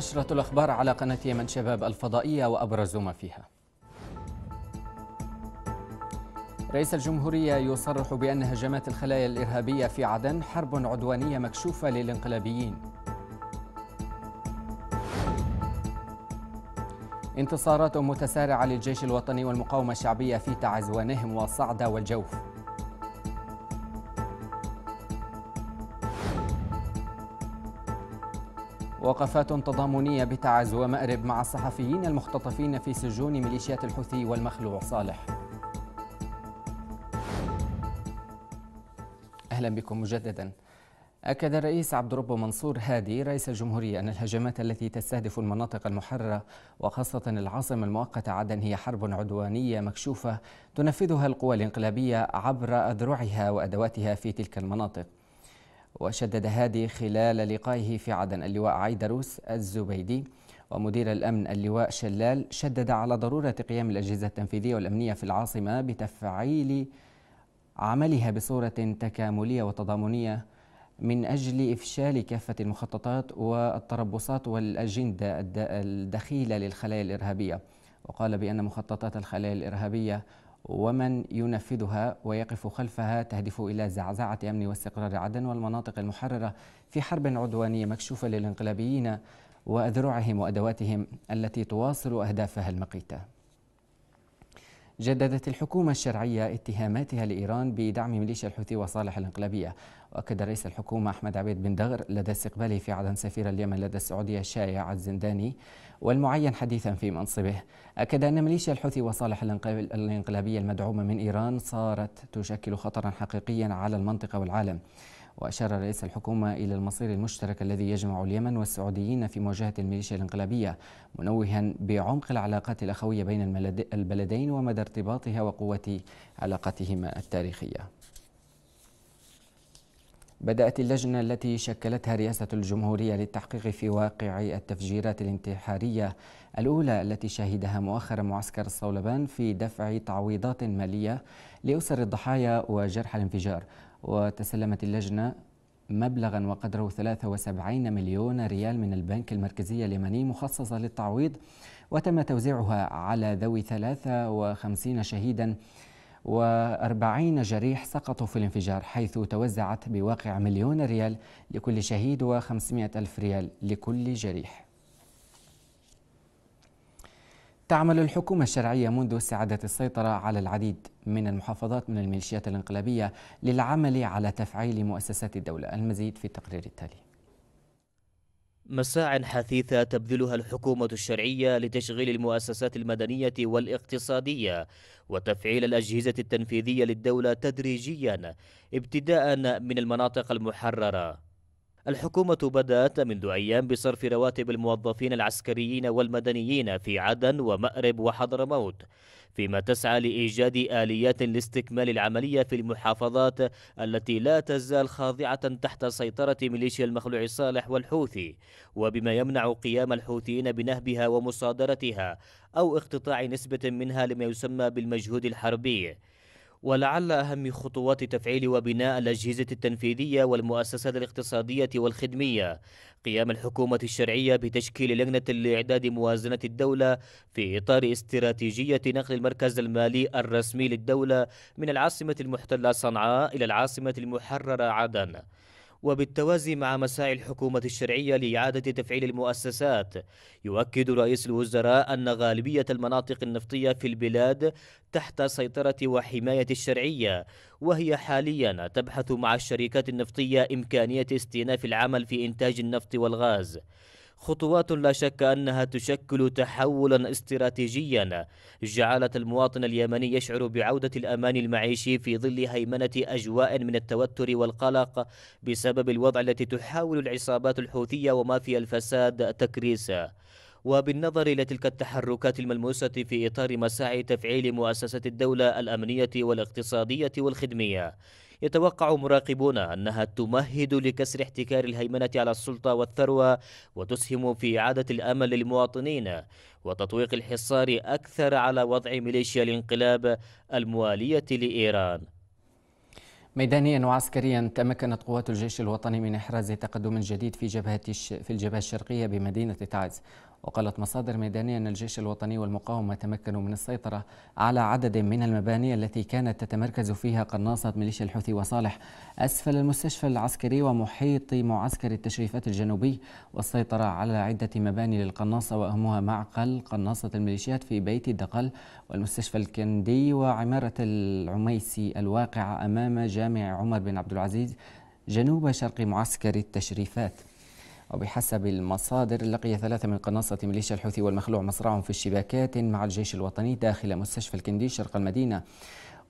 نشرة الأخبار على قناة يمن شباب الفضائية وأبرز ما فيها رئيس الجمهورية يصرح بأن هجمات الخلايا الإرهابية في عدن حرب عدوانية مكشوفة للانقلابيين انتصارات متسارعة للجيش الوطني والمقاومة الشعبية في تعزوانهم وصعدة والجوف وقفات تضامنية بتعز ومأرب مع الصحفيين المختطفين في سجون ميليشيات الحوثي والمخلوع صالح أهلا بكم مجددا أكد الرئيس عبد ربه منصور هادي رئيس الجمهورية أن الهجمات التي تستهدف المناطق المحررة وخاصة العاصمة المؤقتة عدن هي حرب عدوانية مكشوفة تنفذها القوى الانقلابية عبر أذرعها وأدواتها في تلك المناطق وشدد هادي خلال لقائه في عدن اللواء عيدروس الزبيدي ومدير الأمن اللواء شلال شدد على ضرورة قيام الأجهزة التنفيذية والأمنية في العاصمة بتفعيل عملها بصورة تكاملية وتضامنية من أجل إفشال كافة المخططات والتربصات والأجندة الدخيلة للخلايا الإرهابية وقال بأن مخططات الخلايا الإرهابية ومن ينفذها ويقف خلفها تهدف إلى زعزعة أمن واستقرار عدن والمناطق المحررة في حرب عدوانية مكشوفة للانقلابيين وأذرعهم وأدواتهم التي تواصل أهدافها المقيته جددت الحكومة الشرعية اتهاماتها لإيران بدعم ميليشيا الحوثي وصالح الانقلابية وأكد رئيس الحكومة أحمد عبيد بن دغر لدى استقباله في عدن سفير اليمن لدى السعودية الشائع الزنداني والمعين حديثا في منصبه أكد أن ميليشيا الحوثي وصالح الانقلابية المدعومة من إيران صارت تشكل خطرا حقيقيا على المنطقة والعالم وأشار رئيس الحكومة إلى المصير المشترك الذي يجمع اليمن والسعوديين في مواجهة الميليشيا الانقلابية منوها بعمق العلاقات الأخوية بين البلدين ومدى ارتباطها وقوة علاقتهما التاريخية بدأت اللجنة التي شكلتها رئاسة الجمهورية للتحقيق في واقع التفجيرات الانتحارية الأولى التي شهدها مؤخرا معسكر الصولبان في دفع تعويضات مالية لأسر الضحايا وجرحى الانفجار وتسلمت اللجنة مبلغا وقدره 73 مليون ريال من البنك المركزي اليمني مخصصة للتعويض وتم توزيعها على ذوي 53 شهيدا و40 جريح سقطوا في الانفجار حيث توزعت بواقع مليون ريال لكل شهيد و500 ألف ريال لكل جريح تعمل الحكومة الشرعية منذ استعادة السيطرة على العديد من المحافظات من الميليشيات الانقلابية للعمل على تفعيل مؤسسات الدولة المزيد في التقرير التالي مساع حثيثة تبذلها الحكومة الشرعية لتشغيل المؤسسات المدنية والاقتصادية وتفعيل الأجهزة التنفيذية للدولة تدريجيا ابتداء من المناطق المحررة الحكومة بدأت منذ أيام بصرف رواتب الموظفين العسكريين والمدنيين في عدن ومأرب وحضرموت فيما تسعى لإيجاد آليات لاستكمال العملية في المحافظات التي لا تزال خاضعة تحت سيطرة ميليشيا المخلوع الصالح والحوثي وبما يمنع قيام الحوثيين بنهبها ومصادرتها أو اقتطاع نسبة منها لما يسمى بالمجهود الحربي ولعل أهم خطوات تفعيل وبناء الأجهزة التنفيذية والمؤسسات الاقتصادية والخدمية قيام الحكومة الشرعية بتشكيل لجنة لإعداد موازنة الدولة في إطار استراتيجية نقل المركز المالي الرسمي للدولة من العاصمة المحتلة صنعاء إلى العاصمة المحررة عدن وبالتوازي مع مساعي الحكومة الشرعية لإعادة تفعيل المؤسسات يؤكد رئيس الوزراء أن غالبية المناطق النفطية في البلاد تحت سيطرة وحماية الشرعية وهي حاليا تبحث مع الشركات النفطية إمكانية استئناف العمل في إنتاج النفط والغاز خطوات لا شك أنها تشكل تحولا استراتيجيا جعلت المواطن اليمني يشعر بعودة الأمان المعيشي في ظل هيمنة أجواء من التوتر والقلق بسبب الوضع التي تحاول العصابات الحوثية ومافيا الفساد تكريسه وبالنظر إلى تلك التحركات الملموسة في إطار مساعي تفعيل مؤسسة الدولة الأمنية والاقتصادية والخدمية يتوقع مراقبون أنها تمهد لكسر احتكار الهيمنة على السلطة والثروة وتسهم في إعادة الأمل للمواطنين وتطويق الحصار أكثر على وضع ميليشيا الانقلاب الموالية لإيران ميدانيا وعسكريا تمكنت قوات الجيش الوطني من احراز تقدم جديد في جبهه في الجبهه الشرقيه بمدينه تعز وقالت مصادر ميدانية أن الجيش الوطني والمقاومة تمكنوا من السيطرة على عدد من المباني التي كانت تتمركز فيها قناصة ميليشيا الحوثي وصالح أسفل المستشفى العسكري ومحيط معسكر التشريفات الجنوبي والسيطرة على عدة مباني للقناصة وأهمها معقل قناصة الميليشيات في بيت الدقل والمستشفى الكندي وعمارة العميسي الواقعة أمام جامع عمر بن عبد العزيز جنوب شرق معسكر التشريفات وبحسب المصادر لقي ثلاثة من قناصة ميليشيا الحوثي والمخلوع مصرعهم في اشتباكات مع الجيش الوطني داخل مستشفى الكندي شرق المدينة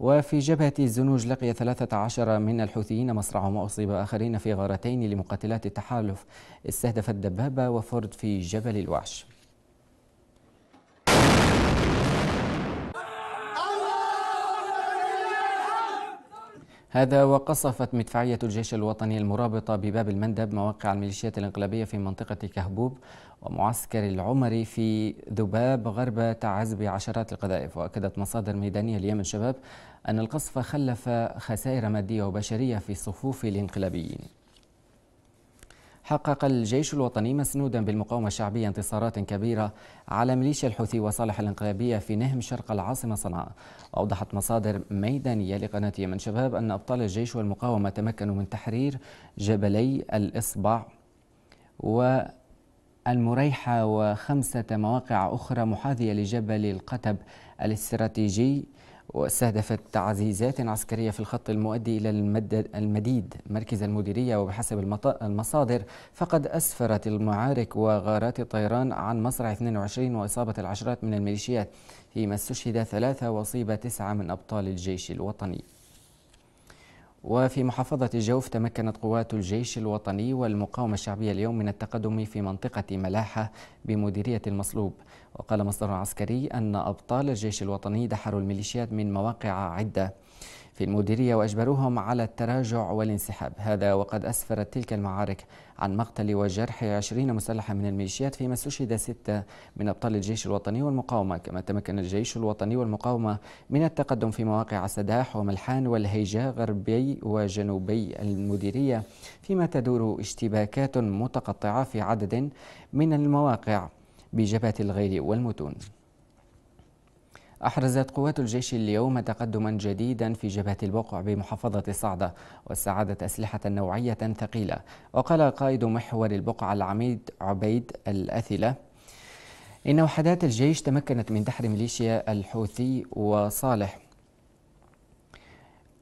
وفي جبهة الزنوج لقي 13 من الحوثيين مصرعهم وأصيب آخرين في غارتين لمقاتلات التحالف استهدفت دبابة وفرد في جبل الوعش هذا وقصفت مدفعية الجيش الوطني المرابطة بباب المندب مواقع الميليشيات الانقلابية في منطقة كهبوب ومعسكر العمري في ذباب غرب تعز بعشرات القذائف وأكدت مصادر ميدانية اليمن شباب أن القصف خلف خسائر مادية وبشرية في صفوف الانقلابيين حقق الجيش الوطني مسنودا بالمقاومة الشعبية انتصارات كبيرة على ميليشيا الحوثي وصالح الانقلابية في نهم شرق العاصمة صنعاء أوضحت مصادر ميدانية لقناة يمن شباب أن أبطال الجيش والمقاومة تمكنوا من تحرير جبلي الإصبع و المريحة وخمسة مواقع أخرى محاذية لجبل القتب الاستراتيجي واستهدفت تعزيزات عسكرية في الخط المؤدي إلى المديد مركز المديرية وبحسب المصادر فقد أسفرت المعارك وغارات الطيران عن مصرع 22 وإصابة العشرات من الميليشيات فيما استشهد ثلاثة وأصيب تسعة من أبطال الجيش الوطني وفي محافظة الجوف تمكنت قوات الجيش الوطني والمقاومة الشعبية اليوم من التقدم في منطقة ملاحة بمديرية المصلوب وقال مصدر عسكري أن أبطال الجيش الوطني دحروا الميليشيات من مواقع عدة في المديرية وأجبروهم على التراجع والانسحاب هذا وقد أسفرت تلك المعارك عن مقتل وجرح 20 مسلحا من الميليشيات فيما استشهد ستة من أبطال الجيش الوطني والمقاومة كما تمكن الجيش الوطني والمقاومة من التقدم في مواقع سداح وملحان والهيجاء غربي وجنوبي المديرية فيما تدور اشتباكات متقطعة في عدد من المواقع بجبهة الغير والمتون أحرزت قوات الجيش اليوم تقدما جديدا في جبهة البقع بمحافظة صعدة واستعادت أسلحة نوعية ثقيلة وقال قائد محور البقعة العميد عبيد الأثلة إن وحدات الجيش تمكنت من دحر ميليشيا الحوثي وصالح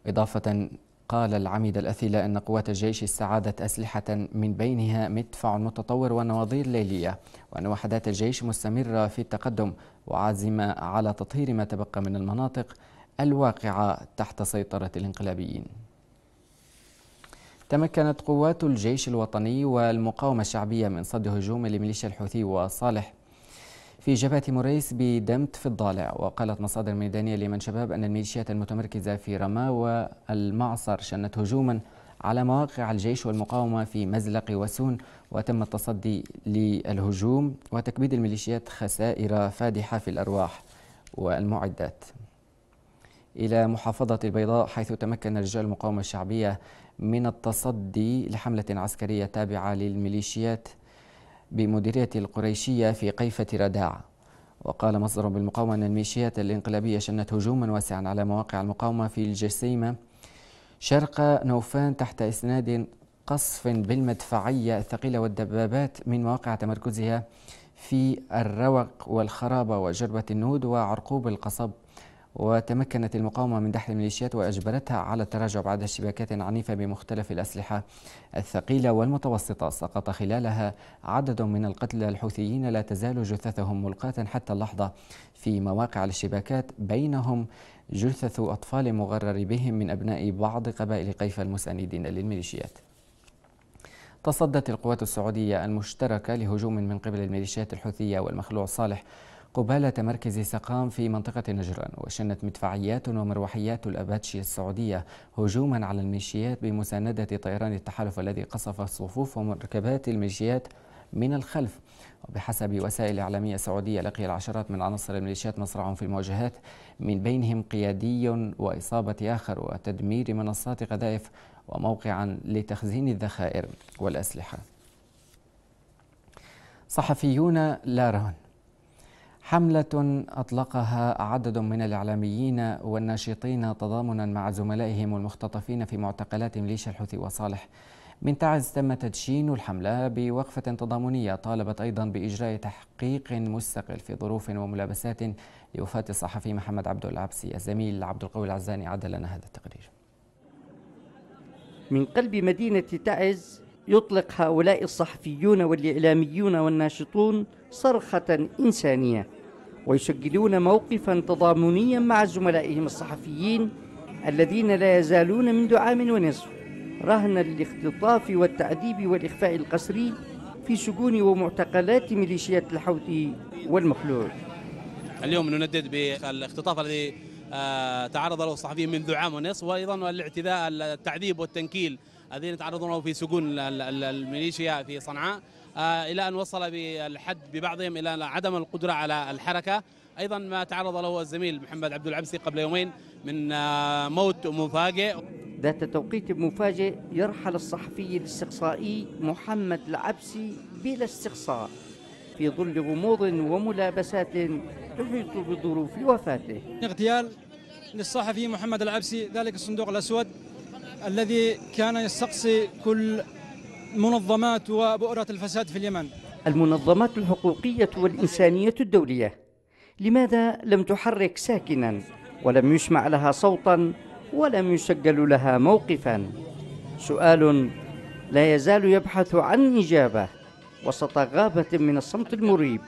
إضافة قال العميد الأثيلة أن قوات الجيش استعادت أسلحة من بينها مدفع متطور ونواظير ليلية وأن وحدات الجيش مستمرة في التقدم وعازمة على تطهير ما تبقى من المناطق الواقعة تحت سيطرة الانقلابيين تمكنت قوات الجيش الوطني والمقاومة الشعبية من صد هجوم لميليشيا الحوثي وصالح في جبهة موريس بدمت في الضالع وقالت مصادر ميدانية لمن شباب أن الميليشيات المتمركزة في رما والمعصر شنت هجوما على مواقع الجيش والمقاومة في مزلق وسون وتم التصدي للهجوم وتكبيد الميليشيات خسائر فادحة في الأرواح والمعدات إلى محافظة البيضاء حيث تمكن رجال المقاومة الشعبية من التصدي لحملة عسكرية تابعة للميليشيات بمديرية القريشية في قيفة رداع وقال مصدر بالمقاومة أن الميليشيات الإنقلابية شنت هجوما واسعا على مواقع المقاومة في الجسيمة شرق نوفان تحت إسناد قصف بالمدفعية الثقيلة والدبابات من مواقع تمركزها في الروق والخرابة وجربة النود وعرقوب القصب وتمكنت المقاومة من دحر الميليشيات وأجبرتها على التراجع بعد اشتباكات عنيفة بمختلف الأسلحة الثقيلة والمتوسطة سقط خلالها عدد من القتلى الحوثيين لا تزال جثثهم ملقاة حتى اللحظة في مواقع الاشتباكات بينهم جثث أطفال مغرر بهم من أبناء بعض قبائل قيفة المساندين للميليشيات تصدت القوات السعودية المشتركة لهجوم من قبل الميليشيات الحوثية والمخلوع صالح قبالة مركز سقام في منطقة نجران وشنت مدفعيات ومروحيات الأباتشي السعودية هجوما على الميليشيات بمساندة طيران التحالف الذي قصف الصفوف ومركبات الميليشيات من الخلف وبحسب وسائل إعلامية سعودية لقي العشرات من عناصر الميليشيات مصرعهم في المواجهات من بينهم قيادي وإصابة آخر وتدمير منصات قذائف وموقعا لتخزين الذخائر والأسلحة صحفيون لا رهن حملة أطلقها عدد من الإعلاميين والناشطين تضامنا مع زملائهم المختطفين في معتقلات ميليشيا الحوثي وصالح من تعز تم تدشين الحملة بوقفة تضامنية طالبت أيضا بإجراء تحقيق مستقل في ظروف وملابسات لوفاة الصحفي محمد عبد العبسي الزميل عبد القوي العزاني عدل لنا هذا التقرير من قلب مدينة تعز يطلق هؤلاء الصحفيون والإعلاميون والناشطون صرخة إنسانية ويسجلون موقفا تضامنيا مع زملائهم الصحفيين الذين لا يزالون منذ عام ونصف رهن الاختطاف والتعذيب والإخفاء القسري في سجون ومعتقلات ميليشيات الحوثي والمخلوع اليوم نندد بالاختطاف الذي آه، تعرض له الصحفيين منذ عام ونصف وايضا الاعتداء التعذيب والتنكيل الذين تعرضوا له في سجون الميليشيا في صنعاء آه، الى ان وصل بالحد ببعضهم الى عدم القدره على الحركه ايضا ما تعرض له الزميل محمد عبد العبسي قبل يومين من آه، موت مفاجئ ذات توقيت مفاجئ يرحل الصحفي الاستقصائي محمد العبسي بلا استقصاء في ظل غموض وملابسات تحيط بظروف وفاته اغتيال للصحفي محمد العبسي ذلك الصندوق الأسود الذي كان يستقصي كل منظمات وبؤرة الفساد في اليمن المنظمات الحقوقية والإنسانية الدولية لماذا لم تحرك ساكنا ولم يسمع لها صوتا ولم يسجل لها موقفا سؤال لا يزال يبحث عن إجابة وسط غابة من الصمت المريب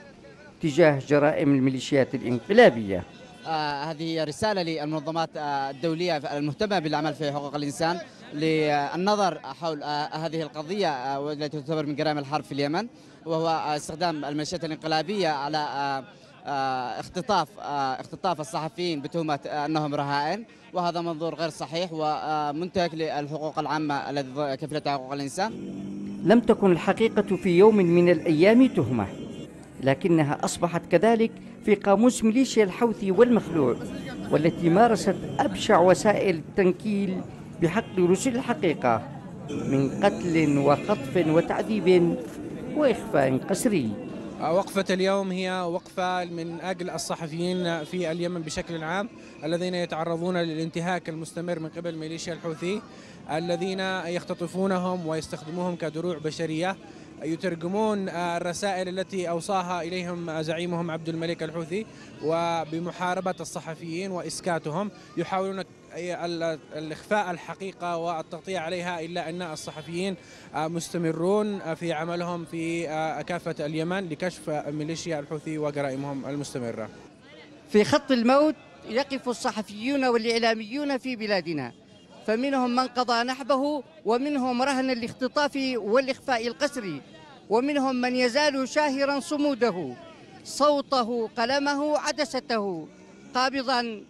تجاه جرائم الميليشيات الانقلابية آه هذه رسالة للمنظمات آه الدولية المهتمة بالعمل في حقوق الإنسان للنظر حول آه هذه القضية آه، والتي تعتبر من جرائم الحرب في اليمن وهو استخدام الميليشيات الانقلابية على آه، آه، اختطاف اختطاف الصحفيين بتهمة أنهم رهائن وهذا منظور غير صحيح ومنتهك للحقوق العامة الذي كفلتها حقوق الإنسان لم تكن الحقيقة في يوم من الأيام تهمة لكنها أصبحت كذلك في قاموس ميليشيا الحوثي والمخلوع والتي مارست أبشع وسائل التنكيل بحق رسل الحقيقة من قتل وخطف وتعذيب وإخفاء قسري وقفة اليوم هي وقفة من أجل الصحفيين في اليمن بشكل عام الذين يتعرضون للانتهاك المستمر من قبل ميليشيا الحوثي الذين يختطفونهم ويستخدموهم كدروع بشرية يترجمون الرسائل التي أوصاها إليهم زعيمهم عبد الملك الحوثي وبمحاربة الصحفيين وإسكاتهم يحاولون الإخفاء الحقيقة والتغطية عليها إلا أن الصحفيين آه، مستمرون آه، في عملهم في آه، كافة اليمن لكشف ميليشيا الحوثي وجرائمهم المستمرة في خط الموت يقف الصحفيون والإعلاميون في بلادنا فمنهم من قضى نحبه ومنهم رهن الاختطاف والإخفاء القسري ومنهم من يزال شاهرا صموده صوته قلمه عدسته قابضا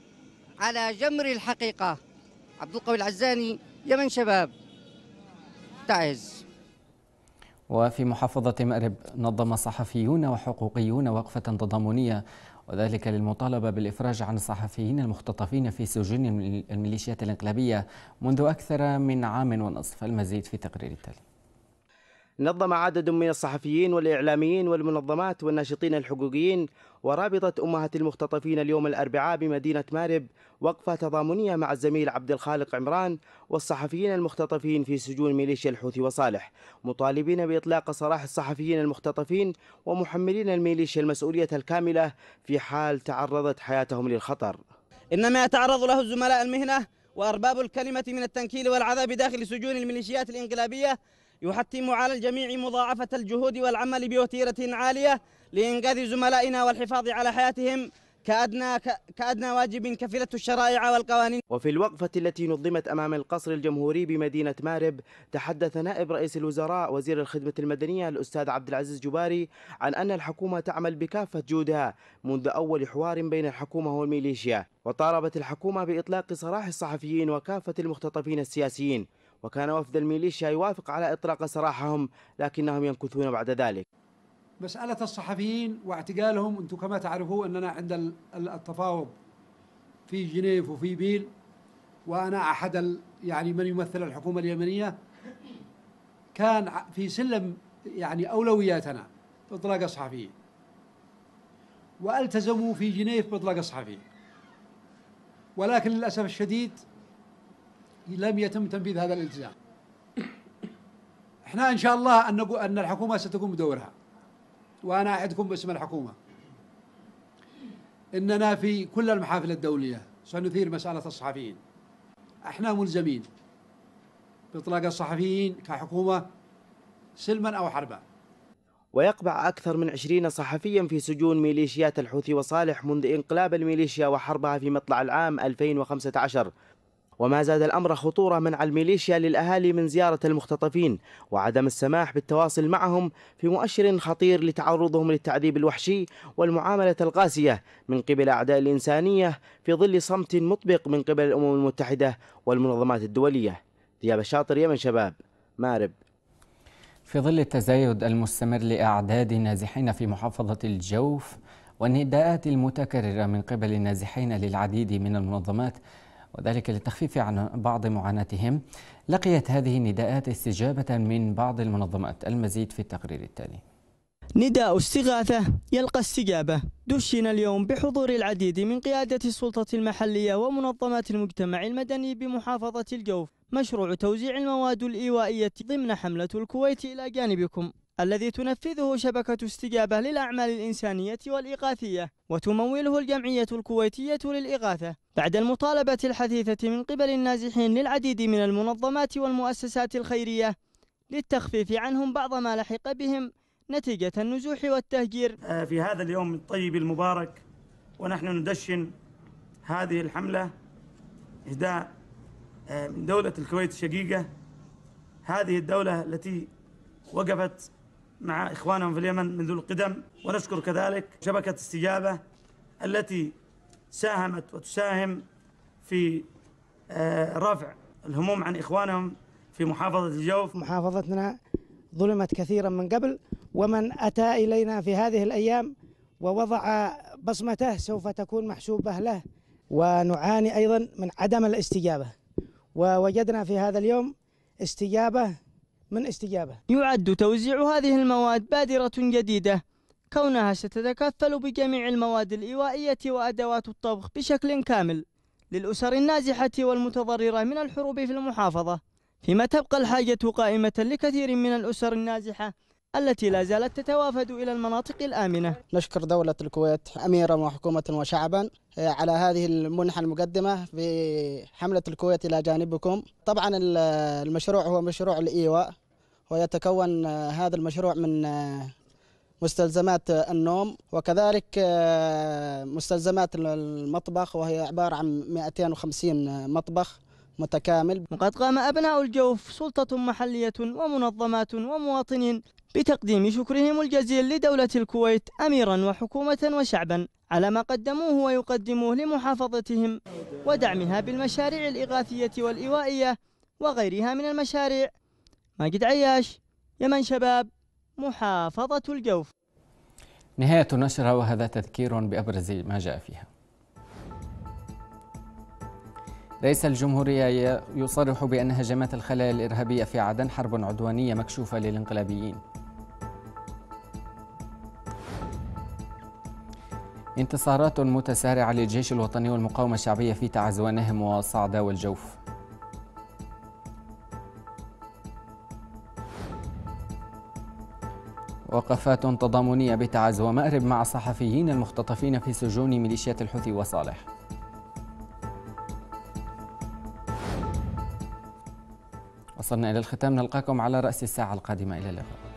على جمر الحقيقة عبد القوي العزاني يمن شباب تعز وفي محافظة مأرب نظم صحفيون وحقوقيون وقفة تضامنية وذلك للمطالبة بالإفراج عن الصحفيين المختطفين في سجون الميليشيات الانقلابية منذ أكثر من عام ونصف المزيد في تقرير التالي نظم عدد من الصحفيين والإعلاميين والمنظمات والناشطين الحقوقيين ورابطة أمهات المختطفين اليوم الأربعاء بمدينة مارب وقفة تضامنية مع الزميل عبد الخالق عمران والصحفيين المختطفين في سجون ميليشيا الحوثي وصالح مطالبين بإطلاق سراح الصحفيين المختطفين ومحملين الميليشيا المسؤولية الكاملة في حال تعرضت حياتهم للخطر إنما يتعرض له الزملاء المهنة وأرباب الكلمة من التنكيل والعذاب داخل سجون الميليشيات الإنقلابية يحتم على الجميع مضاعفة الجهود والعمل بوتيرة عالية لإنقاذ زملائنا والحفاظ على حياتهم كأدنى, كأدنى واجب كفلة الشرائع والقوانين وفي الوقفة التي نظمت أمام القصر الجمهوري بمدينة مارب تحدث نائب رئيس الوزراء وزير الخدمة المدنية الأستاذ عبد العزيز جباري عن أن الحكومة تعمل بكافة جودها منذ أول حوار بين الحكومة والميليشيا وطالبت الحكومة بإطلاق سراح الصحفيين وكافة المختطفين السياسيين وكان وفد الميليشيا يوافق على إطلاق سراحهم لكنهم يمكثون بعد ذلك مسألة الصحفيين واعتقالهم أنتم كما تعرفوا أننا عند التفاوض في جنيف وفي بيل وأنا أحد يعني من يمثل الحكومة اليمنية كان في سلم يعني أولوياتنا إطلاق الصحفيين والتزموا في جنيف بإطلاق الصحفيين ولكن للأسف الشديد لم يتم تنفيذ هذا الالتزام احنا ان شاء الله ان ان الحكومه ستقوم بدورها وانا اعدكم باسم الحكومه اننا في كل المحافل الدوليه سنثير مساله الصحفيين احنا ملزمين باطلاق الصحفيين كحكومه سلما او حربا ويقبع أكثر من عشرين صحفيا في سجون ميليشيات الحوثي وصالح منذ انقلاب الميليشيا وحربها في مطلع العام 2015 وما زاد الأمر خطورة منع الميليشيا للأهالي من زيارة المختطفين وعدم السماح بالتواصل معهم في مؤشر خطير لتعرضهم للتعذيب الوحشي والمعاملة القاسية من قبل أعداء الإنسانية في ظل صمت مطبق من قبل الأمم المتحدة والمنظمات الدولية دياب الشاطر يمن شباب مارب في ظل التزايد المستمر لأعداد النازحين في محافظة الجوف والنداءات المتكررة من قبل النازحين للعديد من المنظمات وذلك للتخفيف عن بعض معاناتهم لقيت هذه النداءات استجابة من بعض المنظمات المزيد في التقرير التالي نداء استغاثة يلقى استجابة دشن اليوم بحضور العديد من قيادة السلطة المحلية ومنظمات المجتمع المدني بمحافظة الجوف مشروع توزيع المواد الإيوائية ضمن حملة الكويت إلى جانبكم الذي تنفذه شبكة استجابة للأعمال الإنسانية والإغاثية وتموله الجمعية الكويتية للإغاثة بعد المطالبة الحثيثة من قبل النازحين للعديد من المنظمات والمؤسسات الخيرية للتخفيف عنهم بعض ما لحق بهم نتيجة النزوح والتهجير آه، في هذا اليوم الطيب المبارك ونحن ندشن هذه الحملة إهداء آه، من دولة الكويت الشقيقة هذه الدولة التي وقفت مع إخوانهم في اليمن منذ القدم ونشكر كذلك شبكة استجابة التي ساهمت وتساهم في آه، رفع الهموم عن إخوانهم في محافظة الجوف محافظتنا ظلمت كثيرا من قبل ومن أتى إلينا في هذه الأيام ووضع بصمته سوف تكون محسوبة له ونعاني أيضا من عدم الاستجابة ووجدنا في هذا اليوم استجابة من استجابة يعد توزيع هذه المواد بادرة جديدة كونها ستتكفل بجميع المواد الإيوائية وأدوات الطبخ بشكل كامل للأسر النازحة والمتضررة من الحروب في المحافظة فيما تبقى الحاجة قائمة لكثير من الأسر النازحة التي لا زالت تتوافد إلى المناطق الآمنة نشكر دولة الكويت أميرا وحكومة وشعبا آه، على هذه المنحة المقدمة في حملة الكويت إلى جانبكم طبعا المشروع هو مشروع الإيواء ويتكون آه، هذا المشروع من آه، مستلزمات آه، النوم وكذلك مستلزمات المطبخ وهي عبارة عن 250 مطبخ متكامل وقد قام أبناء الجوف سلطة محلية ومنظمات ومواطنين بتقديم شكرهم الجزيل لدولة الكويت أميرا وحكومة وشعبا على ما قدموه ويقدموه لمحافظتهم ودعمها بالمشاريع الإغاثية والإيوائية وغيرها من المشاريع ماجد عياش يمن شباب محافظة الجوف نهاية النشرة وهذا تذكير بأبرز ما جاء فيها رئيس الجمهورية يصرح بأن هجمات الخلايا الإرهابية في عدن حرب عدوانية مكشوفة للانقلابيين انتصارات متسارعة للجيش الوطني والمقاومة الشعبية في تعز ونهم وصعدة والجوف وقفات تضامنية بتعز ومأرب مع صحفيين المختطفين في سجون ميليشيات الحوثي وصالح وصلنا إلى الختام نلقاكم على رأس الساعة القادمة إلى اللقاء